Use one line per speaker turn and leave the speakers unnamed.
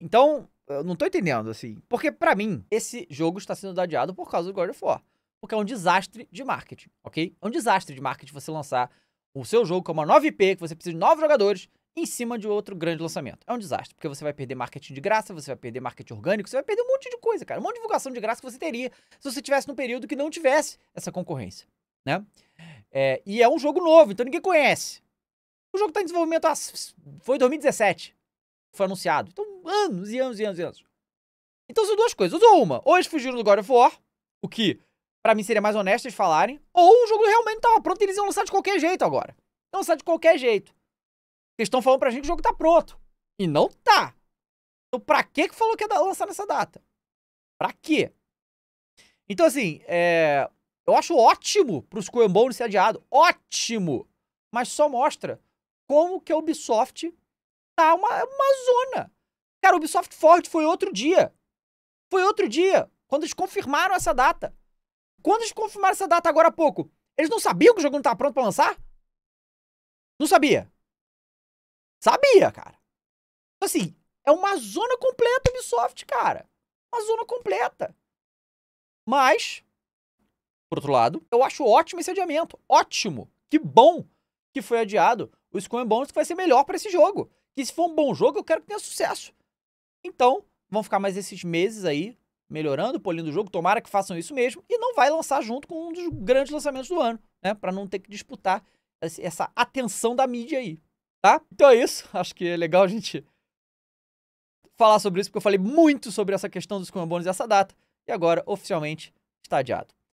Então, eu não tô entendendo, assim. Porque, para mim, esse jogo está sendo dadiado por causa do God of War. Porque é um desastre de marketing, ok? É um desastre de marketing você lançar o seu jogo com uma 9P, que você precisa de 9 jogadores, em cima de outro grande lançamento. É um desastre, porque você vai perder marketing de graça, você vai perder marketing orgânico, você vai perder um monte de coisa, cara. Um monte de divulgação de graça que você teria se você tivesse num período que não tivesse essa concorrência, né? É, e é um jogo novo, então ninguém conhece. O jogo tá em desenvolvimento, ah, foi 2017, foi anunciado. Então anos e anos e anos e anos. Então são duas coisas. Ou uma, ou eles fugiram do God of War, o que para mim seria mais honesto eles falarem, ou o jogo realmente tava pronto e eles iam lançar de qualquer jeito agora. Iam lançar de qualquer jeito. Eles estão falando pra gente que o jogo tá pronto. E não tá. Então pra que que falou que ia lançar nessa data? Pra quê? Então assim, é... eu acho ótimo pro Skull Bones ser adiado. Ótimo! Mas só mostra como que a Ubisoft tá uma, uma zona. Cara, o Ubisoft Forward foi outro dia. Foi outro dia, quando eles confirmaram essa data.
Quando eles confirmaram essa data agora há pouco, eles não sabiam que o jogo não estava pronto para lançar? Não sabia. Sabia, cara. Então, assim, é uma zona completa Ubisoft, cara. Uma zona completa. Mas,
por outro lado, eu acho ótimo esse adiamento. Ótimo. Que bom que foi adiado o Skull Bones, que vai ser melhor para esse jogo. E se for um bom jogo, eu quero que tenha sucesso. Então, vão ficar mais esses meses aí melhorando, polindo o jogo, tomara que façam isso mesmo, e não vai lançar junto com um dos grandes lançamentos do ano, né? Para não ter que disputar essa atenção da mídia aí, tá? Então é isso, acho que é legal a gente falar sobre isso, porque eu falei muito sobre essa questão dos combones e essa data, e agora oficialmente está
adiado.